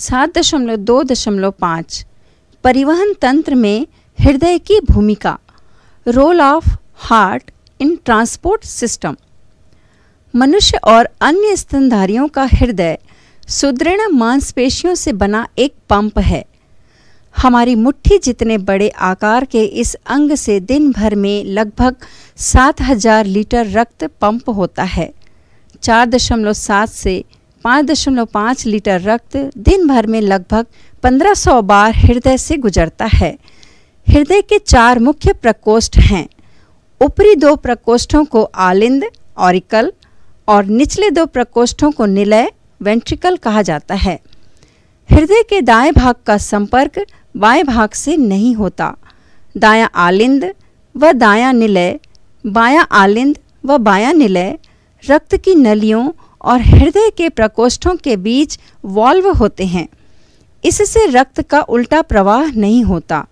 सात दशमलव दो दशमलव पाँच परिवहन तंत्र में हृदय की भूमिका role of heart in transport system मनुष्य और अन्य स्तनधारियों का हृदय सुदृढ़ मांसपेशियों से बना एक पंप है हमारी मुट्ठी जितने बड़े आकार के इस अंग से दिन भर में लगभग 7000 लीटर रक्त पंप होता है चार दशमलव सात से पाँच दशमलव पाँच लीटर रक्त दिन भर में लगभग पंद्रह सौ बार हृदय से गुजरता है हृदय के चार मुख्य प्रकोष्ठ हैं ऊपरी दो प्रकोष्ठों को आलिंद ऑरिकल और निचले दो प्रकोष्ठों को निलय वेंट्रिकल कहा जाता है हृदय के दाएं भाग का संपर्क बाएं भाग से नहीं होता दाया आलिंद व दाया निलय बाया आलिंद व बाया निलय रक्त की नलियों और हृदय के प्रकोष्ठों के बीच वॉल्व होते हैं इससे रक्त का उल्टा प्रवाह नहीं होता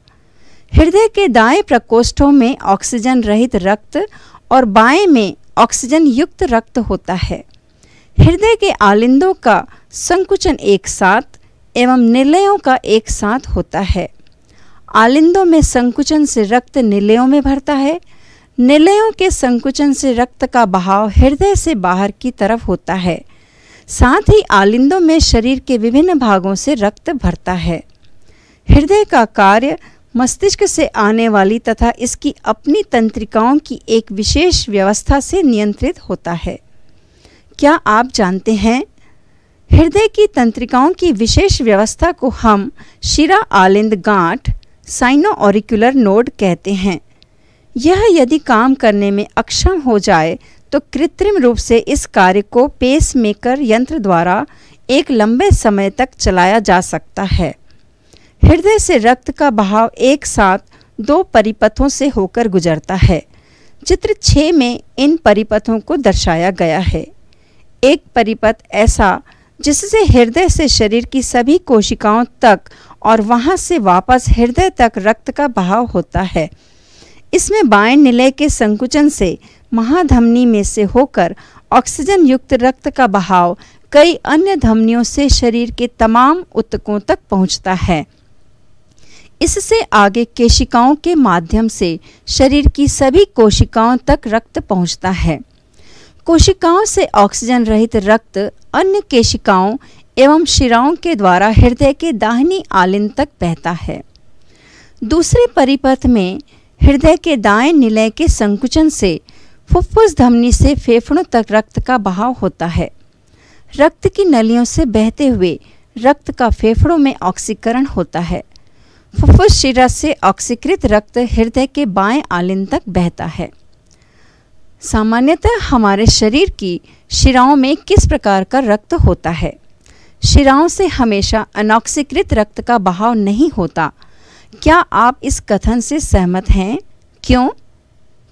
हृदय के दाएं प्रकोष्ठों में ऑक्सीजन रहित रक्त और बाएं में ऑक्सीजन युक्त रक्त होता है हृदय के आलिंदों का संकुचन एक साथ एवं निलयों का एक साथ होता है आलिंदों में संकुचन से रक्त निलयों में भरता है निलयों के संकुचन से रक्त का बहाव हृदय से बाहर की तरफ होता है साथ ही आलिंदों में शरीर के विभिन्न भागों से रक्त भरता है हृदय का कार्य मस्तिष्क से आने वाली तथा इसकी अपनी तंत्रिकाओं की एक विशेष व्यवस्था से नियंत्रित होता है क्या आप जानते हैं हृदय की तंत्रिकाओं की विशेष व्यवस्था को हम शिरा आलिंद गांठ साइनो ऑरिकुलर नोड कहते हैं यह यदि काम करने में अक्षम हो जाए तो कृत्रिम रूप से इस कार्य को पेसमेकर यंत्र द्वारा एक लंबे समय तक चलाया जा सकता है हृदय से रक्त का बहाव एक साथ दो परिपथों से होकर गुजरता है चित्र छः में इन परिपथों को दर्शाया गया है एक परिपथ ऐसा जिससे हृदय से शरीर की सभी कोशिकाओं तक और वहां से वापस हृदय तक रक्त का बहाव होता है इसमें बाएं निलय के संकुचन से महाधमनी में से होकर ऑक्सीजन युक्त रक्त का बहाव कई अन्य धमनियों से शरीर के तमाम उत्तकों तक पहुंचता है इससे आगे केशिकाओं के माध्यम से शरीर की सभी कोशिकाओं तक रक्त पहुंचता है कोशिकाओं से ऑक्सीजन रहित रक्त अन्य केशिकाओं एवं शिराओं के द्वारा हृदय के दाहिनी आलिन तक बहता है दूसरे परिपथ में हृदय के दाएं निलय के संकुचन से फुफ्फुस धमनी से फेफड़ों तक रक्त का बहाव होता है रक्त की नलियों से बहते हुए रक्त का फेफड़ों में ऑक्सीकरण होता है फुफ्फुस शिरा से ऑक्सीकृत रक्त हृदय के बाएं आलिन तक बहता है सामान्यतः हमारे शरीर की शिराओं में किस प्रकार का रक्त होता है शिराओं से हमेशा अनॉक्सीकृत रक्त का बहाव नहीं होता क्या आप इस कथन से सहमत हैं क्यों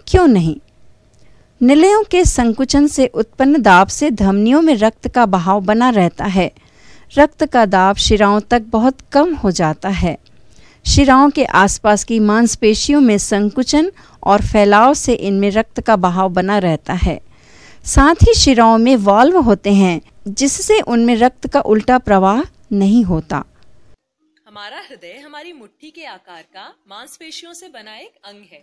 क्यों नहीं निलयों के संकुचन से उत्पन्न दाब से धमनियों में रक्त का बहाव बना रहता है रक्त का दाब शिराओं तक बहुत कम हो जाता है शिराओं के आसपास की मांसपेशियों में संकुचन और फैलाव से इनमें रक्त का बहाव बना रहता है साथ ही शिराओं में वॉल्व होते हैं जिससे उनमें रक्त का उल्टा प्रवाह नहीं होता हमारा हृदय हमारी मुट्ठी के आकार का मांसपेशियों से बना एक अंग है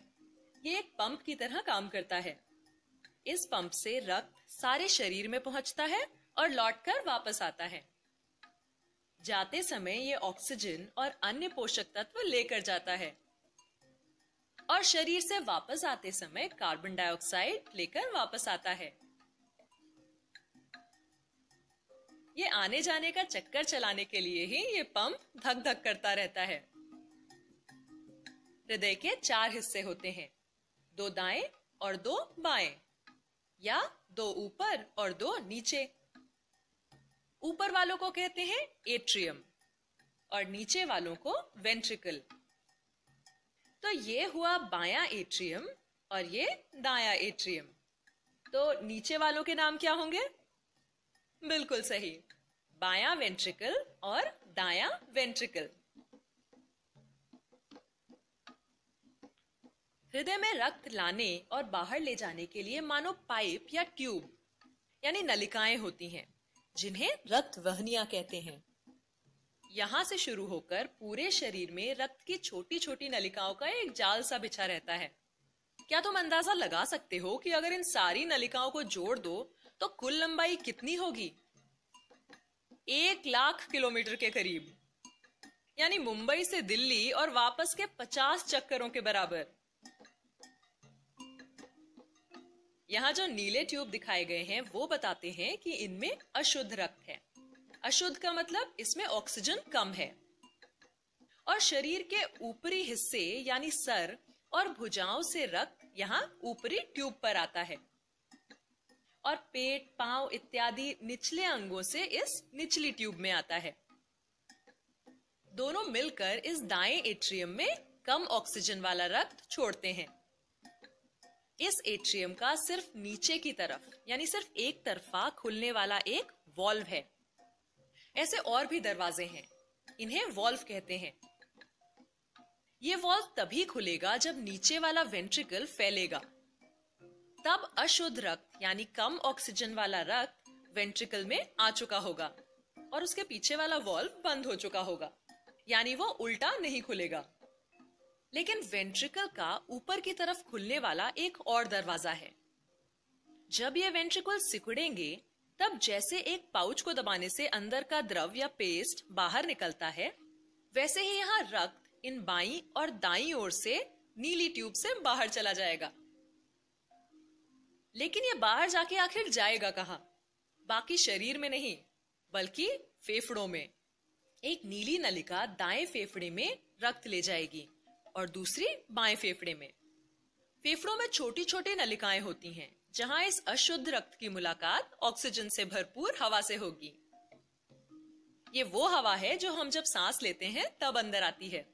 ये एक पंप की तरह काम करता है इस पंप से रक्त सारे शरीर में पहुंचता है और लौटकर वापस आता है जाते समय ये ऑक्सीजन और अन्य पोषक तत्व लेकर जाता है और शरीर से वापस आते समय कार्बन डाइऑक्साइड लेकर वापस आता है ये आने जाने का चक्कर चलाने के लिए ही ये पंप धक धक करता रहता है हृदय के चार हिस्से होते हैं दो दाएं और दो बाएं या दो ऊपर और दो नीचे ऊपर वालों को कहते हैं एट्रियम और नीचे वालों को वेंट्रिकल तो ये हुआ बाया एट्रियम और ये दाया एट्रियम तो नीचे वालों के नाम क्या होंगे बिल्कुल सही बाया वेंट्रिकल और दाया वेंट्रिकल हृदय में रक्त लाने और बाहर ले जाने के लिए मानो पाइप या ट्यूब यानी नलिकाएं होती हैं जिन्हें रक्त वहनिया कहते हैं यहां से शुरू होकर पूरे शरीर में रक्त की छोटी छोटी नलिकाओं का एक जाल सा बिछा रहता है क्या तुम अंदाजा लगा सकते हो कि अगर इन सारी नलिकाओं को जोड़ दो तो कुल लंबाई कितनी होगी एक लाख किलोमीटर के करीब यानी मुंबई से दिल्ली और वापस के पचास चक्करों के बराबर यहां जो नीले ट्यूब दिखाए गए हैं वो बताते हैं कि इनमें अशुद्ध रक्त है अशुद्ध का मतलब इसमें ऑक्सीजन कम है और शरीर के ऊपरी हिस्से यानी सर और भुजाओं से रक्त यहाँ ऊपरी ट्यूब पर आता है और पेट पांव इत्यादि निचले अंगों से इस निचली ट्यूब में आता है दोनों मिलकर इस दाएं एट्रियम में कम ऑक्सीजन वाला रक्त छोड़ते हैं इस एट्रियम का सिर्फ नीचे की तरफ यानी सिर्फ एक तरफा खुलने वाला एक वॉल्व है ऐसे और भी दरवाजे हैं इन्हें वॉल्व कहते हैं ये वॉल्व तभी खुलेगा जब नीचे वाला वेंट्रिकल फैलेगा तब अशुद्ध रक्त यानी कम ऑक्सीजन वाला रक्त वेंट्रिकल में आ चुका होगा और उसके पीछे वाला वॉल्व बंद हो चुका होगा यानी वो उल्टा नहीं खुलेगा लेकिन वेंट्रिकल का ऊपर की तरफ खुलने वाला एक और दरवाजा है जब ये वेंट्रिकल सिकुड़ेंगे तब जैसे एक पाउच को दबाने से अंदर का द्रव या पेस्ट बाहर निकलता है वैसे ही यहाँ रक्त इन बाई और दाई ओर से नीली ट्यूब से बाहर चला जाएगा लेकिन ये बाहर जाके आखिर जाएगा कहा बाकी शरीर में नहीं बल्कि फेफड़ों में एक नीली नलिका दाएं फेफड़े में रक्त ले जाएगी और दूसरी बाएं फेफड़े में फेफड़ों में छोटी छोटी नलिकाएं होती हैं जहां इस अशुद्ध रक्त की मुलाकात ऑक्सीजन से भरपूर हवा से होगी ये वो हवा है जो हम जब सांस लेते हैं तब अंदर आती है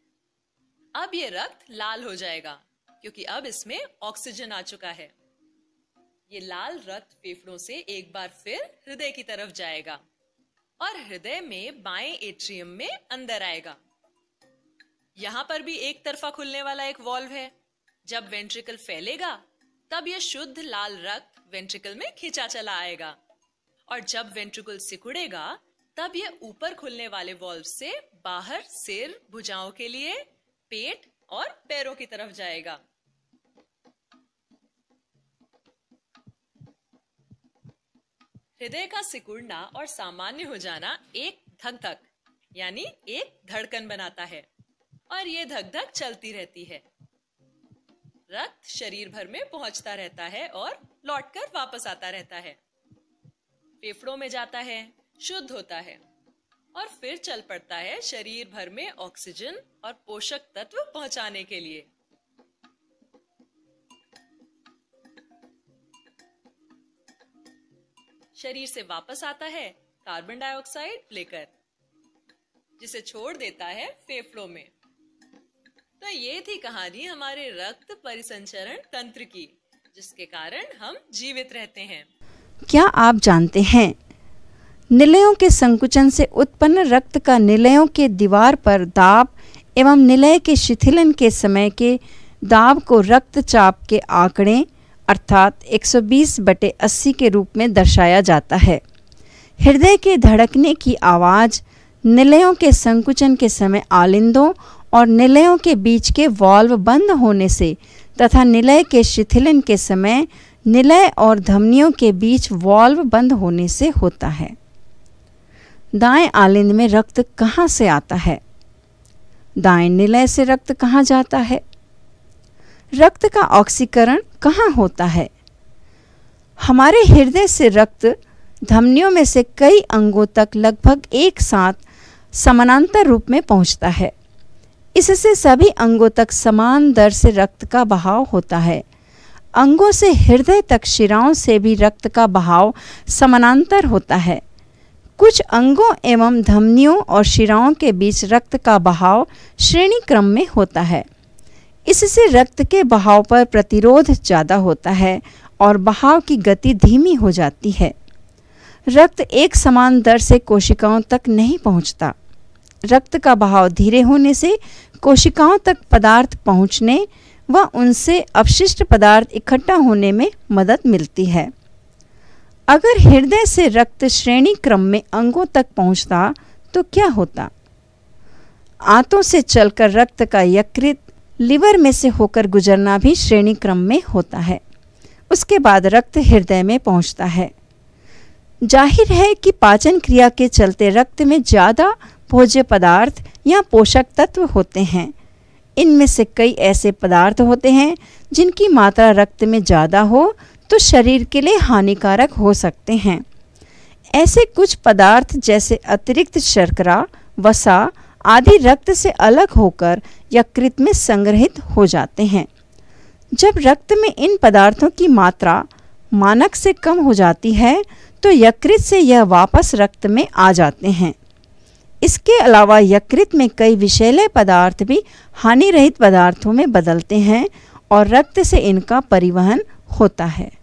अब ये रक्त लाल हो जाएगा क्योंकि अब इसमें ऑक्सीजन आ चुका है ये लाल रक्त फेफड़ों से एक बार फिर हृदय की तरफ जाएगा और हृदय में बाएं एट्रियम में अंदर आएगा यहां पर भी एक तरफा खुलने वाला एक वॉल्व है जब वेंट्रिकल फैलेगा तब यह शुद्ध लाल रक्त वेंट्रिकल में खींचा चला आएगा और जब वेंट्रिकल सिकुड़ेगा तब यह ऊपर खुलने वाले वॉल्व से बाहर सिर भुजाओं के लिए पेट और पैरों की तरफ जाएगा हृदय का सिकुड़ना और सामान्य हो जाना एक धक धक यानी एक धड़कन बनाता है और ये धक धक चलती रहती है रक्त शरीर भर में पहुंचता रहता है और लौटकर वापस आता रहता है फेफड़ों में जाता है शुद्ध होता है और फिर चल पड़ता है शरीर भर में ऑक्सीजन और पोषक तत्व पहुंचाने के लिए शरीर से वापस आता है कार्बन डाइऑक्साइड लेकर जिसे छोड़ देता है फेफड़ों में तो ये थी कहानी हमारे रक्त परिसंचरण तंत्र की जिसके कारण हम जीवित रहते हैं क्या आप जानते हैं निलयों के संकुचन से उत्पन्न रक्त का निलयों के दीवार पर दाब एवं निलय के शिथिलन के समय के दाब को रक्तचाप के आंकड़े अर्थात 120 बटे 80 के रूप में दर्शाया जाता है हृदय के धड़कने की आवाज़ निलयों के संकुचन के समय आलिंदों और निलयों के बीच के वॉल्व बंद होने से तथा निलय के शिथिलन के समय निलय और धमनियों के बीच वॉल्व बंद होने से होता है दाएं आलिंद में रक्त कहाँ से आता है दाएं निलय से रक्त कहाँ जाता है रक्त का ऑक्सीकरण कहाँ होता है हमारे हृदय से रक्त धमनियों में से कई अंगों तक लगभग एक साथ समानांतर रूप में पहुंचता है इससे सभी अंगों तक समान दर से रक्त का बहाव होता है अंगों से हृदय तक शिराओं से भी रक्त का बहाव समानांतर होता है कुछ अंगों एवं धमनियों और शिराओं के बीच रक्त का बहाव श्रेणी क्रम में होता है इससे रक्त के बहाव पर प्रतिरोध ज़्यादा होता है और बहाव की गति धीमी हो जाती है रक्त एक समान दर से कोशिकाओं तक नहीं पहुंचता। रक्त का बहाव धीरे होने से कोशिकाओं तक पदार्थ पहुंचने व उनसे अपशिष्ट पदार्थ इकट्ठा होने में मदद मिलती है अगर हृदय से रक्त श्रेणी क्रम में अंगों तक पहुंचता तो क्या होता आंतों से चलकर रक्त का यकृत लिवर में से होकर गुजरना भी श्रेणी क्रम में होता है उसके बाद रक्त हृदय में पहुंचता है जाहिर है कि पाचन क्रिया के चलते रक्त में ज़्यादा भोज्य पदार्थ या पोषक तत्व होते हैं इनमें से कई ऐसे पदार्थ होते हैं जिनकी मात्रा रक्त में ज़्यादा हो तो शरीर के लिए हानिकारक हो सकते हैं ऐसे कुछ पदार्थ जैसे अतिरिक्त शर्करा वसा आदि रक्त से अलग होकर यकृत में संग्रहित हो जाते हैं जब रक्त में इन पदार्थों की मात्रा मानक से कम हो जाती है तो यकृत से यह वापस रक्त में आ जाते हैं इसके अलावा यकृत में कई विषैले पदार्थ भी हानि रहित पदार्थों में बदलते हैं और रक्त से इनका परिवहन होता है